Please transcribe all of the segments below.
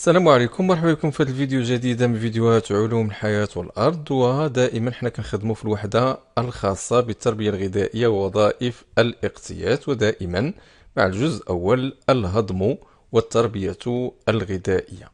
السلام عليكم مرحبا بكم في الفيديو جديدة من فيديوهات علوم الحياة والأرض ودائما حنا كنخدمو في الوحدة الخاصة بالتربية الغذائية ووظائف الاقتيات ودائما مع الجزء الأول الهضم والتربية الغذائية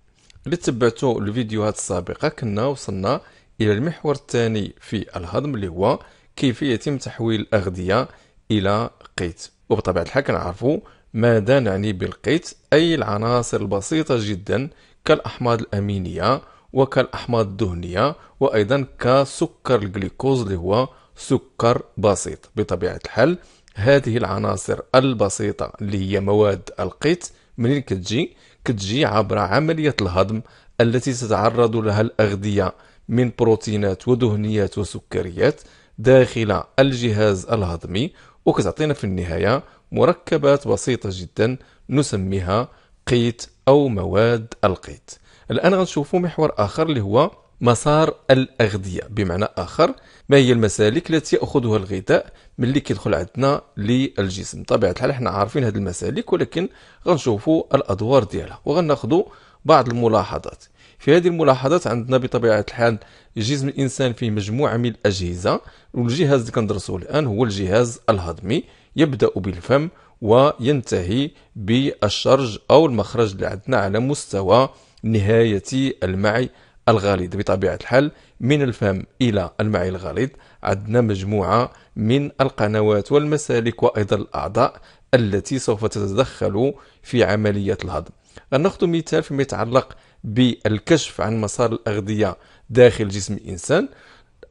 اللي تبعتو الفيديوهات السابقة كنا وصلنا إلى المحور الثاني في الهضم اللي هو كيف يتم تحويل الأغذية إلى قيت وبطبيعة الحال كنعرفو ماذا نعني بالقيت؟ أي العناصر البسيطة جدا كالأحماض الأمينية وكالأحماض الدهنية وأيضا كسكر الجليكوز اللي هو سكر بسيط بطبيعة الحال هذه العناصر البسيطة اللي هي مواد القيت منين كتجي؟ كتجي عبر عملية الهضم التي تتعرض لها الأغذية من بروتينات ودهنيات وسكريات داخل الجهاز الهضمي وكتعطينا في النهاية مركبات بسيطة جدا نسميها قيت أو مواد القيت الآن غنشوفوا محور آخر اللي هو مسار الأغذية بمعنى آخر ما هي المسالك التي يأخذها الغذاء ملي كيدخل عندنا للجسم طبيعة الحال حنا عارفين هذه المسالك ولكن غنشوفوا الأدوار ديالها وغناخذوا بعض الملاحظات في هذه الملاحظات عندنا بطبيعة الحال جسم الإنسان فيه مجموعة من الأجهزة والجهاز اللي كندرسوه الآن هو الجهاز الهضمي يبدأ بالفم وينتهي بالشرج أو المخرج اللي عندنا على مستوى نهاية المعي الغليظ بطبيعة الحال من الفم إلى المعي الغليظ عندنا مجموعة من القنوات والمسالك وأيضا الأعضاء التي سوف تتدخل في عملية الهضم ناخذ مثال فيما يتعلق بالكشف عن مسار الأغذية داخل جسم الإنسان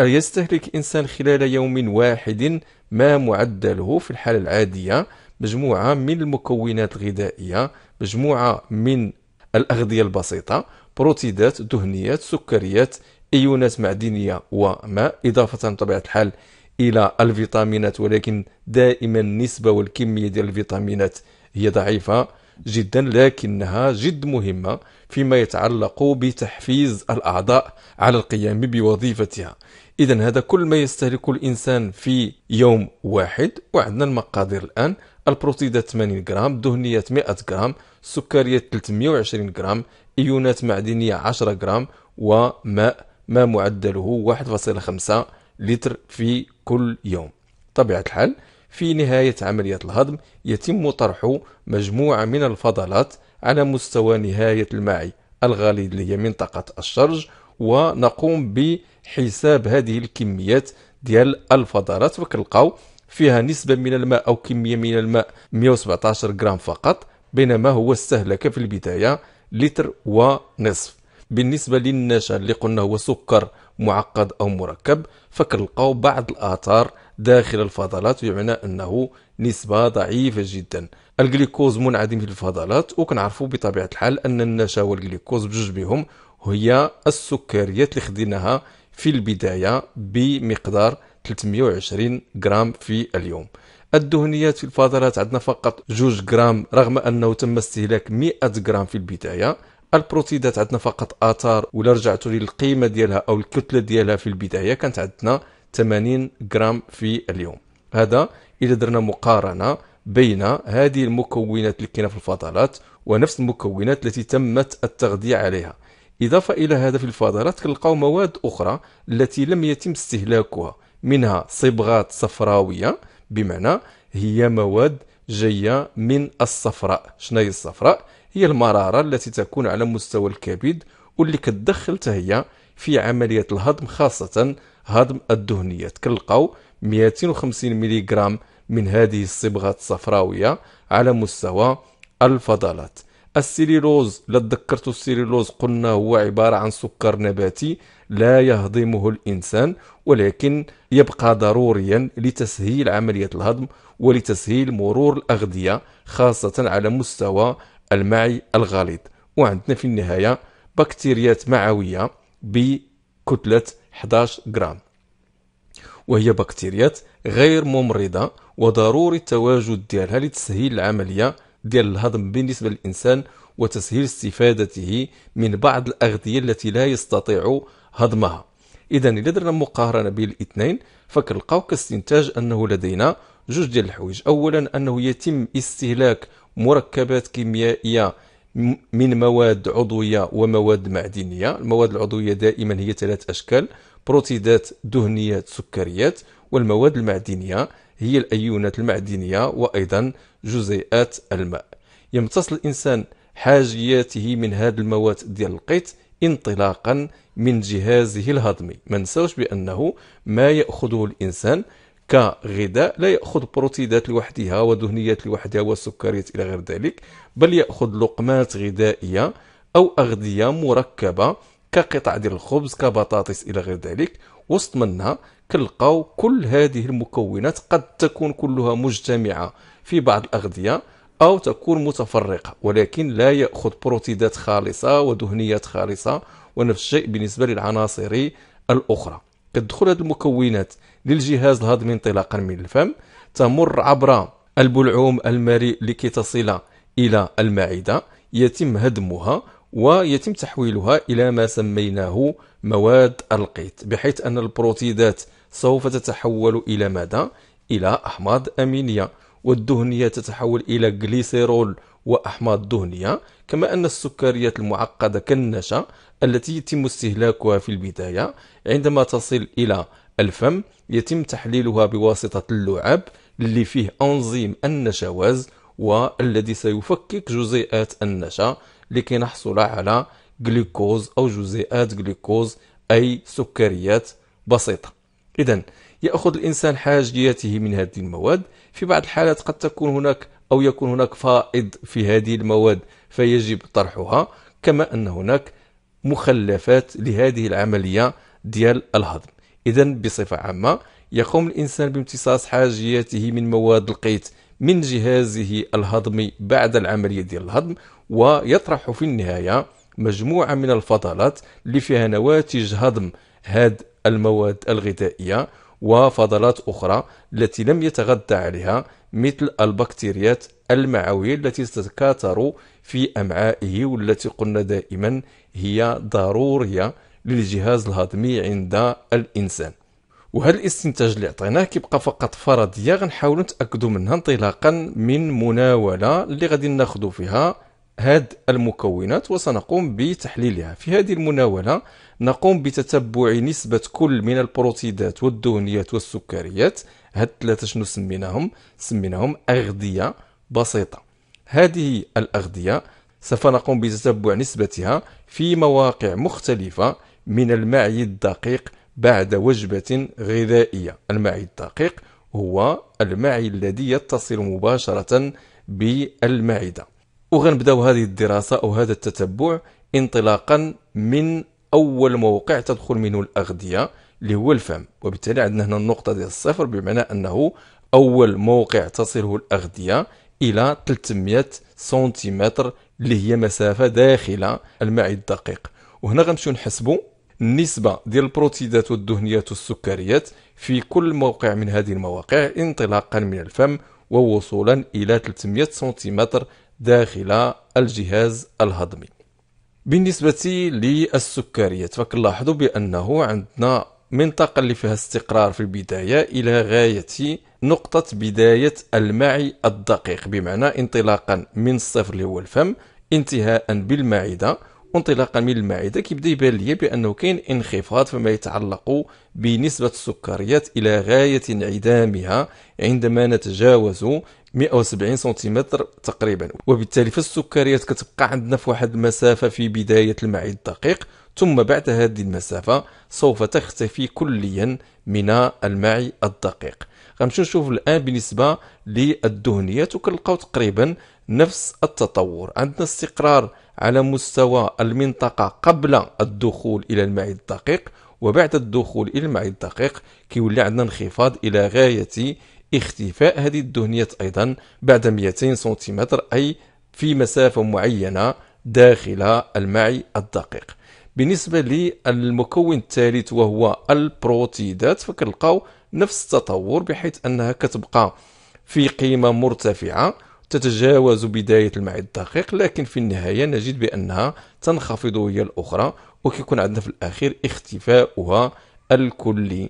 يستهلك الإنسان خلال يوم واحد ما معدله في الحالة العادية مجموعة من المكونات الغذائية مجموعة من الأغذية البسيطة بروتيدات دهنيات سكريات ايونات معدنيه وماء اضافه بطبيعه الحال الى الفيتامينات ولكن دائما النسبه والكميه ديال الفيتامينات هي ضعيفه جدا لكنها جد مهمه فيما يتعلق بتحفيز الاعضاء على القيام بوظيفتها إذا هذا كل ما يستهلكه الإنسان في يوم واحد وعندنا المقادير الآن البروتيدات 80 غرام دهنيات 100 غرام سكريات 320 غرام إيونات معدنية 10 غرام وماء ما معدله 1.5 لتر في كل يوم طبيعة الحال في نهاية عملية الهضم يتم طرح مجموعة من الفضلات على مستوى نهاية المعي الغليظ اللي هي منطقة الشرج ونقوم ب حساب هذه الكميات ديال الفضلات وكنلقاو فيها نسبة من الماء أو كمية من الماء 117 غرام فقط بينما هو استهلك في البداية لتر ونصف بالنسبة للنشا اللي قلنا هو سكر معقد أو مركب فكنلقاو بعض الآثار داخل الفضلات بمعنى أنه نسبة ضعيفة جدا الجليكوز منعدم في الفضلات وكنعرفوا بطبيعة الحال أن النشا والجليكوز بجوج بهم هي السكريات اللي خديناها في البداية بمقدار 320 غرام في اليوم الدهنيات في الفاضلات عندنا فقط 2 غرام رغم أنه تم استهلاك 100 غرام في البداية البروتيدات عندنا فقط اثار ولا رجعتوا للقيمه ديالها او الكتله ديالها في البدايه كانت عندنا 80 غرام في اليوم هذا اذا درنا مقارنه بين هذه المكونات اللي كاينه في الفضلات ونفس المكونات التي تمت التغذيه عليها إضافة إلى هذا في الفضلات كنلقاو مواد أخرى التي لم يتم استهلاكها منها صبغات صفراوية بمعنى هي مواد جاية من الصفراء شنو هي الصفراء؟ هي المرارة التي تكون على مستوى الكبد واللي كتدخل هي في عملية الهضم خاصة هضم الدهنيات كنلقاو 250 ملغ من هذه الصبغات الصفراوية على مستوى الفضلات السيليلوز لا تذكرتوا السيليلوز قلنا هو عبارة عن سكر نباتي لا يهضمه الإنسان ولكن يبقى ضروريا لتسهيل عملية الهضم ولتسهيل مرور الأغذية خاصة على مستوى المعي الغليظ وعندنا في النهاية بكتيريات معوية بكتلة 11 غرام وهي بكتيريات غير ممرضة وضروري التواجد ديالها لتسهيل العملية ديال الهضم بالنسبة للإنسان وتسهيل استفادته من بعض الأغذية التي لا يستطيع هضمها إذا إذا درنا مقارنة بين الاثنين فكنلقاو كاستنتاج أنه لدينا جوج ديال الحوايج أولا أنه يتم استهلاك مركبات كيميائية من مواد عضوية ومواد معدنية المواد العضوية دائما هي ثلاث أشكال بروتيدات دهنيات سكريات والمواد المعدنية هي الأيونات المعدنية وأيضا جزيئات الماء يمتص الإنسان حاجياته من هذه المواد ديال القيت انطلاقا من جهازه الهضمي ما نساوش بأنه ما يأخذه الإنسان كغذاء لا يأخذ بروتيدات لوحدها ودهنيات لوحدها والسكريات إلى غير ذلك بل يأخذ لقمات غذائية أو أغذية مركبة كقطع ديال الخبز كبطاطس إلى غير ذلك وسط منها كنلقاو كل هذه المكونات قد تكون كلها مجتمعة في بعض الأغذية أو تكون متفرقة ولكن لا يأخذ بروتيدات خالصة ودهنيات خالصة ونفس الشيء بالنسبة للعناصر الأخرى تدخل هذه المكونات للجهاز الهضمي انطلاقا من الفم تمر عبر البلعوم المريء لكي تصل إلى المعدة يتم هدمها ويتم تحويلها إلى ما سميناه مواد القيت بحيث أن البروتيدات سوف تتحول إلى ماذا؟ إلى أحماض أمينية والدهنية تتحول إلى جليسيرول وأحماض دهنية كما أن السكريات المعقدة كالنشا التي يتم استهلاكها في البداية عندما تصل إلى الفم يتم تحليلها بواسطة اللعاب اللي فيه أنزيم النشواز والذي سيفكك جزيئات النشا لكي نحصل على جلوكوز أو جزيئات جلوكوز أي سكريات بسيطة إذا يأخذ الإنسان حاجياته من هذه المواد في بعض الحالات قد تكون هناك أو يكون هناك فائض في هذه المواد فيجب طرحها كما أن هناك مخلفات لهذه العملية ديال الهضم إذا بصفة عامة يقوم الإنسان بامتصاص حاجياته من مواد القيت من جهازه الهضمي بعد العملية ديال الهضم ويطرح في النهاية مجموعة من الفضلات اللي فيها نواتج هضم هاد المواد الغذائية وفضلات أخرى التي لم يتغذى عليها مثل البكتيريات المعوية التي تتكاثر في أمعائه والتي قلنا دائما هي ضرورية للجهاز الهضمي عند الإنسان وهذا الاستنتاج اللي عطيناه كيبقى فقط فرضيه غنحاولوا نتاكدوا منها انطلاقا من مناوله اللي غادي ناخذوا فيها هاد المكونات وسنقوم بتحليلها في هذه المناولة نقوم بتتبع نسبة كل من البروتيدات والدهنيات والسكريات هاد الثلاثة شنو سميناهم سميناهم أغذية بسيطة هذه الأغذية سوف نقوم بتتبع نسبتها في مواقع مختلفة من المعي الدقيق بعد وجبة غذائية المعي الدقيق هو المعي الذي يتصل مباشرة بالمعدة وغنبداو هذه الدراسة أو هذا التتبع انطلاقا من أول موقع تدخل منه الأغذية اللي هو الفم وبالتالي عندنا هنا النقطة ديال الصفر بمعنى أنه أول موقع تصله الأغذية إلى 300 سنتيمتر اللي هي مسافة داخل المعي الدقيق وهنا غنمشيو نحسبوا النسبة ديال البروتيدات والدهنيات والسكريات في كل موقع من هذه المواقع انطلاقا من الفم ووصولا إلى 300 سنتيمتر داخل الجهاز الهضمي بالنسبة للسكريات فكنلاحظوا بأنه عندنا منطقة اللي فيها استقرار في البداية إلى غاية نقطة بداية المعي الدقيق بمعنى انطلاقا من الصفر اللي هو الفم انتهاء بالمعدة وانطلاقا من المعده كيبدا يبان ليا بانه كاين انخفاض فيما يتعلق بنسبه السكريات الى غايه انعدامها عندما نتجاوز 170 سنتيمتر تقريبا وبالتالي فالسكريات كتبقى عندنا في واحد المسافه في بدايه المعي الدقيق ثم بعد هذه المسافه سوف تختفي كليا من المعي الدقيق غنمشيو نشوف الان بالنسبه للدهنيات وكنلقاو تقريبا نفس التطور عندنا استقرار على مستوى المنطقة قبل الدخول إلى المعي الدقيق وبعد الدخول إلى المعي الدقيق كيولي عندنا انخفاض إلى غاية اختفاء هذه الدهنيات أيضا بعد 200 سنتيمتر أي في مسافة معينة داخل المعي الدقيق بالنسبة للمكون الثالث وهو البروتيدات فكنلقاو نفس التطور بحيث أنها كتبقى في قيمة مرتفعة تتجاوز بداية المعد الدقيق لكن في النهاية نجد بأنها تنخفض هي الأخرى وكيكون عندنا في الأخير اختفاؤها الكلي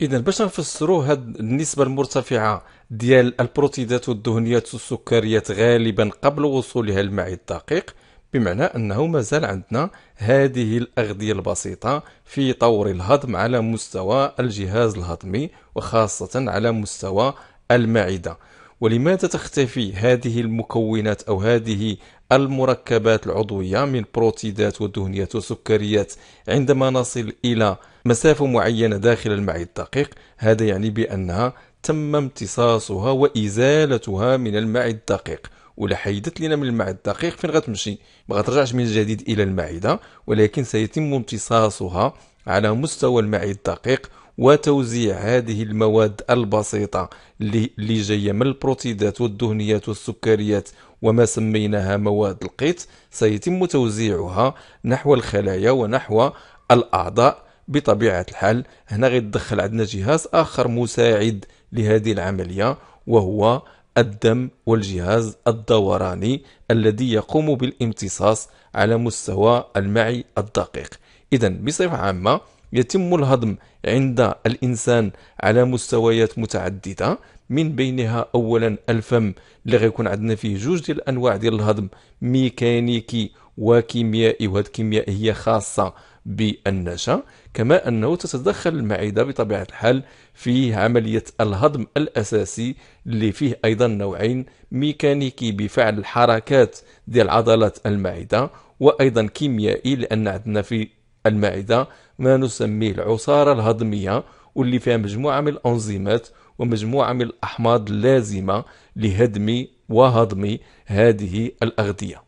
اذا باش نفسرو هاد النسبه المرتفعه ديال البروتيدات والدهنيات والسكريات غالبا قبل وصولها للمعد الدقيق بمعنى انه مازال عندنا هذه الاغذيه البسيطه في طور الهضم على مستوى الجهاز الهضمي وخاصه على مستوى المعده ولماذا تختفي هذه المكونات أو هذه المركبات العضوية من بروتيدات ودهنيات وسكريات عندما نصل إلى مسافة معينة داخل المعي الدقيق هذا يعني بأنها تم امتصاصها وإزالتها من المعي الدقيق ولا حيدت لنا من المعي الدقيق فين غتمشي ما غترجعش من جديد إلى المعدة ولكن سيتم امتصاصها على مستوى المعي الدقيق وتوزيع هذه المواد البسيطة اللي جاية من البروتيدات والدهنيات والسكريات وما سميناها مواد القيت سيتم توزيعها نحو الخلايا ونحو الأعضاء بطبيعة الحال هنا غيتدخل عندنا جهاز آخر مساعد لهذه العملية وهو الدم والجهاز الدوراني الذي يقوم بالامتصاص على مستوى المعي الدقيق إذا بصفة عامة يتم الهضم عند الإنسان على مستويات متعددة من بينها أولا الفم اللي غيكون عندنا فيه جوج ديال الأنواع ديال الهضم ميكانيكي وكيميائي وهذه الكيميائي هي خاصة بالنشا كما أنه تتدخل المعدة بطبيعة الحال في عملية الهضم الأساسي اللي فيه أيضا نوعين ميكانيكي بفعل الحركات ديال عضلات المعدة وأيضا كيميائي لأن عندنا في المعدة ما نسميه العصارة الهضمية واللي فيها مجموعة من الأنزيمات ومجموعة من الأحماض اللازمة لهدم وهضم هذه الأغذية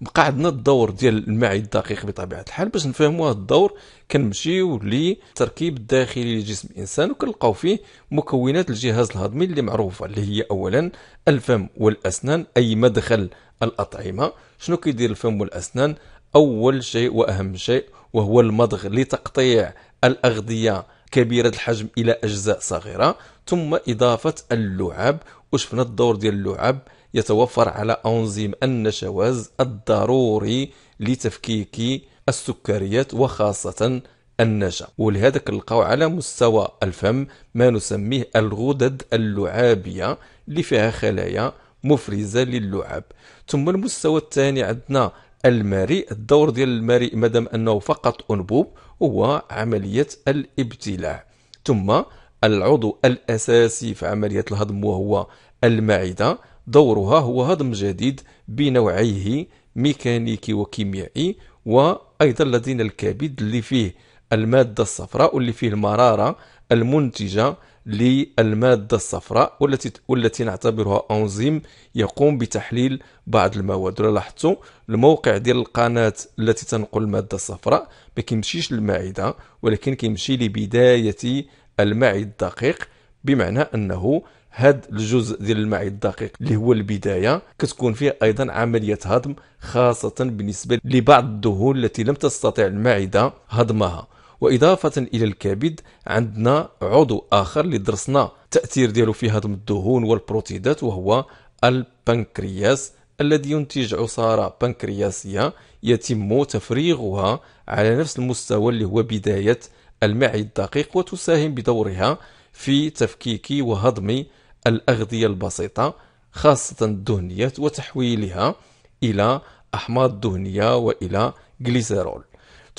بقى عندنا الدور ديال المعي الدقيق بطبيعه الحال باش نفهموا هذا الدور كنمشيو للتركيب الداخلي لجسم الانسان وكنلقاو فيه مكونات الجهاز الهضمي اللي معروفه اللي هي اولا الفم والاسنان اي مدخل الاطعمه شنو كيدير الفم والاسنان أول شيء وأهم شيء وهو المضغ لتقطيع الأغذية كبيرة الحجم إلى أجزاء صغيرة ثم إضافة اللعاب وشفنا الدور ديال اللعاب يتوفر على أنزيم النشواز الضروري لتفكيك السكريات وخاصة النشا ولهذا كنلقاو على مستوى الفم ما نسميه الغدد اللعابية اللي فيها خلايا مفرزة للعاب ثم المستوى الثاني عندنا المريء الدور ديال المريء مادام انه فقط انبوب هو عمليه الابتلاع ثم العضو الاساسي في عمليه الهضم وهو المعده دورها هو هضم جديد بنوعيه ميكانيكي وكيميائي وايضا لدينا الكبد اللي فيه الماده الصفراء واللي فيه المراره المنتجه للمادة الصفراء والتي والتي نعتبرها أنزيم يقوم بتحليل بعض المواد لاحظتوا الموقع ديال القناة التي تنقل المادة الصفراء ما كيمشيش للمعدة ولكن كيمشي لبداية المعي الدقيق بمعنى أنه هاد الجزء ديال المعي الدقيق اللي هو البدايه كتكون فيه ايضا عمليه هضم خاصه بالنسبه لبعض الدهون التي لم تستطع المعده هضمها واضافه الى الكبد عندنا عضو اخر اللي درسنا تأثير ديالو في هضم الدهون والبروتيدات وهو البنكرياس الذي ينتج عصارة بنكرياسية يتم تفريغها على نفس المستوى اللي هو بداية المعي الدقيق وتساهم بدورها في تفكيك وهضم الأغذية البسيطة خاصة الدهنيات وتحويلها إلى أحماض دهنية وإلى غليسيرول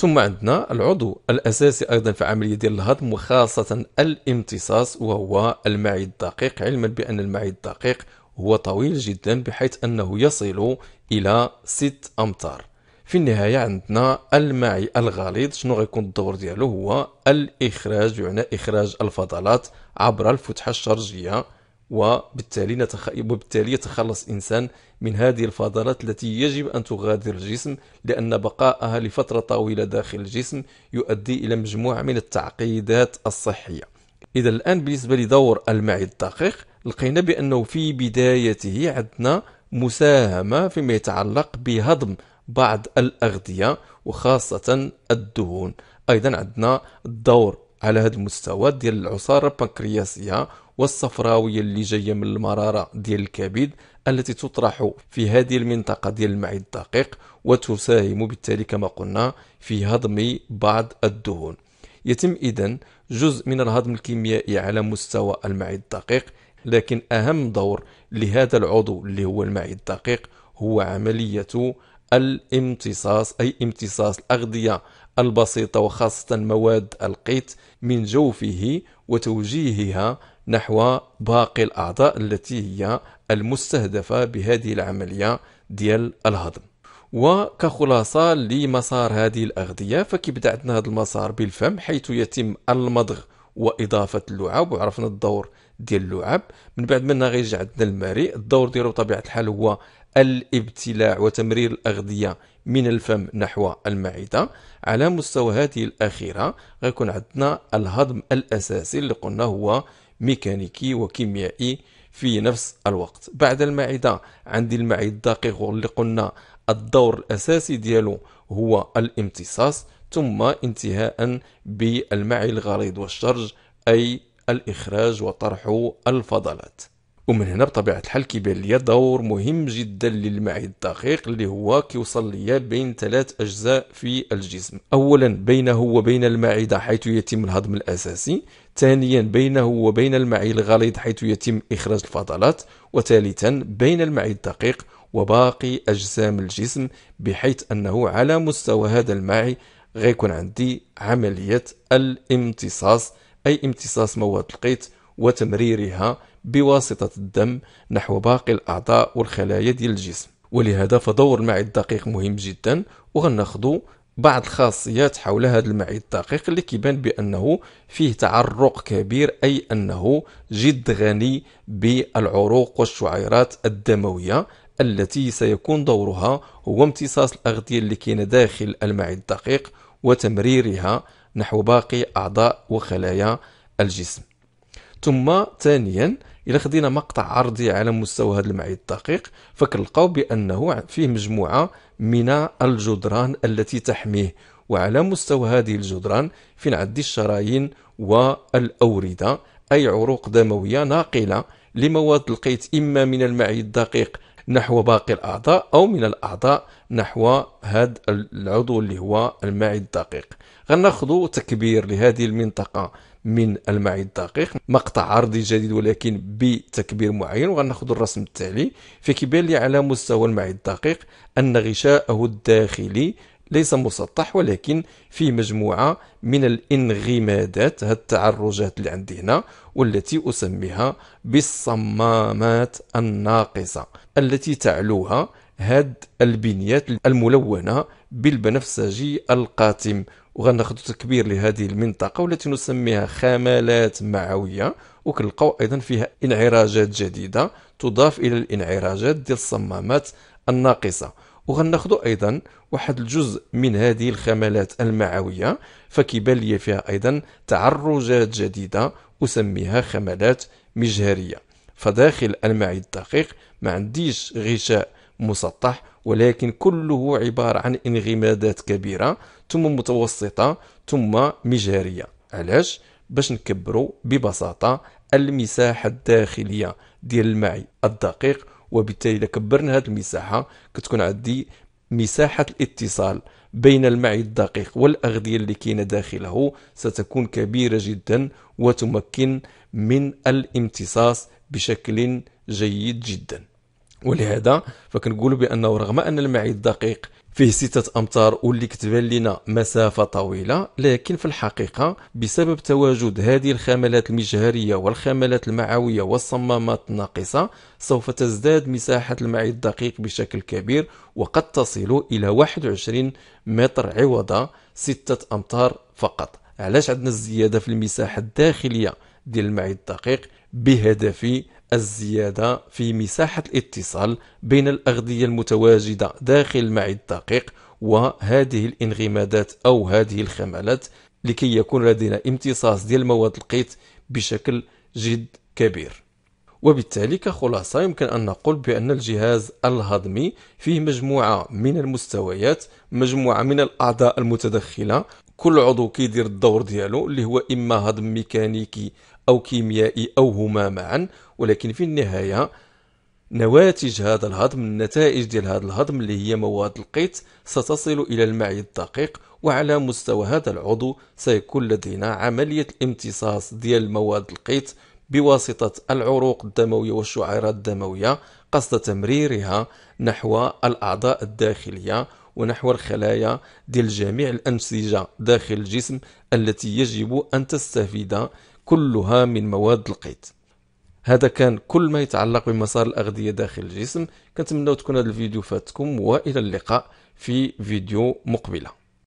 ثم عندنا العضو الأساسي أيضا في عملية ديال الهضم وخاصة الامتصاص وهو المعي الدقيق علما بأن المعي الدقيق هو طويل جدا بحيث أنه يصل إلى 6 أمتار في النهاية عندنا المعي الغليظ شنو غيكون الدور ديالو هو الإخراج يعني إخراج الفضلات عبر الفتحة الشرجية وبالتالي, نتخ... وبالتالي يتخلص الإنسان من هذه الفضلات التي يجب أن تغادر الجسم لأن بقائها لفترة طويلة داخل الجسم يؤدي إلى مجموعة من التعقيدات الصحية إذا الآن بالنسبة لدور المعي الدقيق لقينا بأنه في بدايته عندنا مساهمة فيما يتعلق بهضم بعض الأغذية وخاصة الدهون أيضا عندنا الدور على هذا المستوى ديال العصارة البنكرياسية والصفراوية اللي جاية من المرارة ديال الكبد التي تطرح في هذه المنطقة ديال المعي الدقيق وتساهم بالتالي كما قلنا في هضم بعض الدهون يتم اذا جزء من الهضم الكيميائي على مستوى المعي الدقيق لكن أهم دور لهذا العضو اللي هو المعي الدقيق هو عملية الامتصاص أي امتصاص الأغذية البسيطة وخاصة مواد القيت من جوفه وتوجيهها نحو باقي الأعضاء التي هي المستهدفة بهذه العملية ديال الهضم وكخلاصة لمسار هذه الأغذية فكيبدا عندنا هذا المسار بالفم حيث يتم المضغ وإضافة اللعاب وعرفنا الدور ديال اللعاب من بعد منها غيجي عندنا المريء الدور ديالو بطبيعة الحال هو الابتلاع وتمرير الأغذية من الفم نحو المعدة على مستوى هذه الأخيرة غيكون عندنا الهضم الأساسي اللي قلنا هو ميكانيكي وكيميائي في نفس الوقت بعد المعدة عندي المعدة الدقيق اللي قلنا الدور الأساسي ديالو هو الامتصاص ثم انتهاء بالمعي الغليظ والشرج أي الإخراج وطرح الفضلات ومن هنا بطبيعة الحال كيبان ليا دور مهم جدا للمعي الدقيق اللي هو كيوصل ليا بين ثلاث أجزاء في الجسم أولا بينه وبين المعدة حيث يتم الهضم الأساسي ثانيا بينه وبين المعي الغليظ حيث يتم إخراج الفضلات وثالثا بين المعي الدقيق وباقي أجسام الجسم بحيث أنه على مستوى هذا المعي غيكون عندي عملية الامتصاص أي امتصاص مواد القيت وتمريرها بواسطة الدم نحو باقي الأعضاء والخلايا ديال الجسم ولهذا فدور المعي الدقيق مهم جدا وغناخدو بعض الخاصيات حول هذا المعي الدقيق اللي كيبان بانه فيه تعرق كبير اي انه جد غني بالعروق والشعيرات الدمويه التي سيكون دورها هو امتصاص الاغذيه اللي كاينه داخل المعي الدقيق وتمريرها نحو باقي اعضاء وخلايا الجسم ثم ثانيا الا خدينا مقطع عرضي على مستوى هذا المعي الدقيق فكنلقاو بانه فيه مجموعه من الجدران التي تحميه وعلى مستوى هذه الجدران فين عندي الشرايين والاورده اي عروق دمويه ناقله لمواد لقيت اما من المعي الدقيق نحو باقي الأعضاء أو من الأعضاء نحو هذا العضو اللي هو المعي الدقيق غناخذ تكبير لهذه المنطقة من المعي الدقيق مقطع عرضي جديد ولكن بتكبير معين وغناخذ الرسم التالي فكيبان لي على مستوى المعي الدقيق أن غشاءه الداخلي ليس مسطح ولكن في مجموعة من الانغمادات هاد التعرجات اللي عندي هنا والتي أسميها بالصمامات الناقصة التي تعلوها هاد البنيات الملونة بالبنفسجي القاتم وغناخذ تكبير لهذه المنطقة والتي نسميها خمالات معوية وكنلقاو أيضا فيها انعراجات جديدة تضاف إلى الانعراجات ديال الصمامات الناقصة وغناخذ أيضا واحد الجزء من هذه الخمالات المعوية فكيبان لي فيها أيضا تعرجات جديدة أسميها خمالات مجهرية فداخل المعي الدقيق ما عنديش غشاء مسطح ولكن كله عبارة عن انغمادات كبيرة ثم متوسطة ثم مجهريه علاش باش نكبروا ببساطة المساحة الداخلية ديال المعي الدقيق وبالتالي كبرنا هذه المساحة كتكون عندي مساحة الاتصال بين المعي الدقيق والأغذية اللي كاينة داخله ستكون كبيرة جدا وتمكن من الامتصاص بشكل جيد جدا ولهذا فكنقولوا بانه رغم ان المعي الدقيق فيه ستة أمتار واللي كتبان لنا مسافة طويلة لكن في الحقيقة بسبب تواجد هذه الخاملات المجهرية والخاملات المعوية والصمامات الناقصة سوف تزداد مساحة المعي الدقيق بشكل كبير وقد تصل إلى 21 متر عوض ستة أمتار فقط علاش عندنا الزيادة في المساحة الداخلية ديال المعي الدقيق بهدف الزيادة في مساحة الاتصال بين الأغذية المتواجدة داخل المعي الدقيق وهذه الانغمادات أو هذه الخمالات لكي يكون لدينا امتصاص ديال مواد القيت بشكل جد كبير وبالتالي كخلاصة يمكن أن نقول بأن الجهاز الهضمي فيه مجموعة من المستويات مجموعة من الأعضاء المتدخلة كل عضو كيدير الدور ديالو اللي هو إما هضم ميكانيكي أو كيميائي أو هما معا ولكن في النهاية نواتج هذا الهضم النتائج ديال هذا الهضم اللي هي مواد القيت ستصل إلى المعي الدقيق وعلى مستوى هذا العضو سيكون لدينا عملية الامتصاص ديال مواد القيت بواسطة العروق الدموية والشعيرات الدموية قصد تمريرها نحو الأعضاء الداخلية ونحو الخلايا ديال جميع الأنسجة داخل الجسم التي يجب أن تستفيد كلها من مواد القيت هذا كان كل ما يتعلق بمسار الأغذية داخل الجسم كنتمناو تكون هذا الفيديو فاتكم وإلى اللقاء في فيديو مقبله